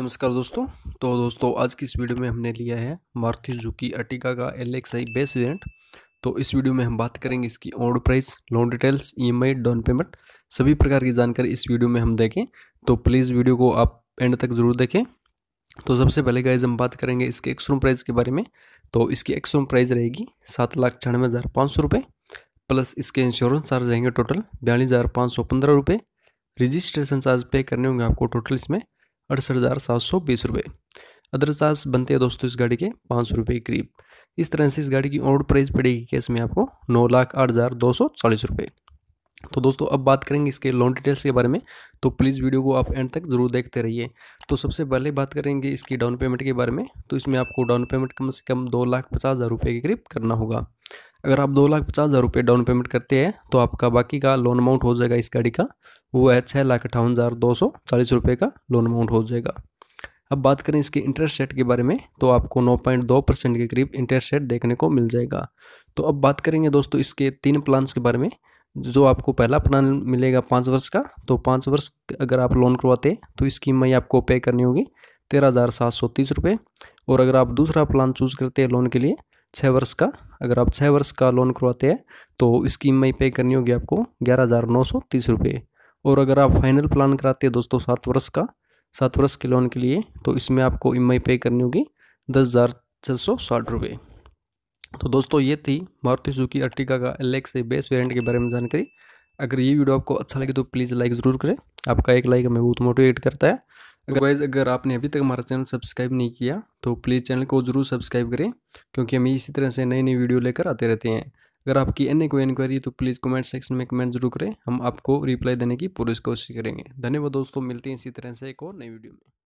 नमस्कार दोस्तों तो दोस्तों आज की इस वीडियो में हमने लिया है मारुति जुकी अर्टिका का L X I base variant तो इस वीडियो में हम बात करेंगे इसकी old price loan details EMI e down payment सभी प्रकार की जानकारी इस वीडियो में हम देखें तो प्लीज़ वीडियो को आप एंड तक ज़रूर देखें तो सबसे पहले गाइज हम बात करेंगे इसके एक्सरूम प्राइस के बारे में तो इसकी एक्सरूम प्राइस रहेगी सात लाख छियानवे हज़ार पाँच सौ रुपये प्लस इसके इंश्योरेंस चार्ज रहेंगे टोटल बयालीस हज़ार पाँच सौ पंद्रह रुपये रजिस्ट्रेशन चार्ज पे करने होंगे आपको टोटल इसमें अड़सठ हज़ार सात सौ बीस रुपये अदर चार्ज बनते हैं दोस्तों इस गाड़ी के पाँच सौ रुपये के करीब इस तरह से इस गाड़ी की ओल्ड प्राइस पड़ेगी कैश में आपको नौ लाख आठ हज़ार दो सौ चालीस रुपये तो दोस्तों अब बात करेंगे इसके लोन डिटेल्स के बारे में तो प्लीज़ वीडियो को आप एंड तक ज़रूर देखते रहिए तो सबसे पहले बात करेंगे इसकी डाउन पेमेंट के बारे में तो इसमें आपको डाउन पेमेंट कम से कम दो लाख पचास हज़ार रुपये के करीब करना होगा अगर आप दो लाख पचास हज़ार रुपये डाउन पेमेंट करते हैं तो आपका बाकी का लोन अमाउंट हो जाएगा इस गाड़ी का वो है छः लाख अट्ठावन हज़ार दो सौ चालीस रुपये का लोन अमाउंट हो जाएगा अब बात करें इसके इंटरेस्ट रेट के बारे में तो आपको नौ पॉइंट दो परसेंट के करीब इंटरेस्ट रेट देखने को मिल जाएगा तो अब बात करेंगे दोस्तों इसके तीन प्लान्स के बारे में जो आपको पहला प्लान मिलेगा पाँच वर्ष का तो पाँच वर्ष अगर आप लोन करवाते हैं तो इसकी ई आपको पे करनी होगी तेरह हज़ार सात सौ तीस रुपये और अगर आप दूसरा प्लान चूज़ करते हैं लोन के लिए छः वर्ष का अगर आप छः वर्ष का लोन करवाते हैं तो इसकी ई पे करनी होगी आपको ग्यारह हज़ार नौ सौ तीस रुपये और अगर आप फाइनल प्लान कराते हैं दोस्तों सात वर्ष का सात वर्ष के लोन के लिए तो इसमें आपको ई e पे करनी होगी दस हज़ार छः सौ साठ रुपये तो दोस्तों ये थी मारुति सुखी अर्टिका का एल एक्स बेस वेरेंट के बारे में जानकारी अगर ये वीडियो आपको अच्छा लगे तो प्लीज़ लाइक ज़रूर करें आपका एक लाइक हमें बहुत मोटिवेट करता है गाइज अगर आपने अभी तक हमारा चैनल सब्सक्राइब नहीं किया तो प्लीज़ चैनल को ज़रूर सब्सक्राइब करें क्योंकि हम इसी तरह से नई नई वीडियो लेकर आते रहते हैं अगर आपकी अन्य कोई इंक्वायरी तो प्लीज़ कमेंट सेक्शन में कमेंट जरूर करें हम आपको रिप्लाई देने की पूरी कोशिश करेंगे धन्यवाद दोस्तों मिलते हैं इसी तरह से एक और नई वीडियो में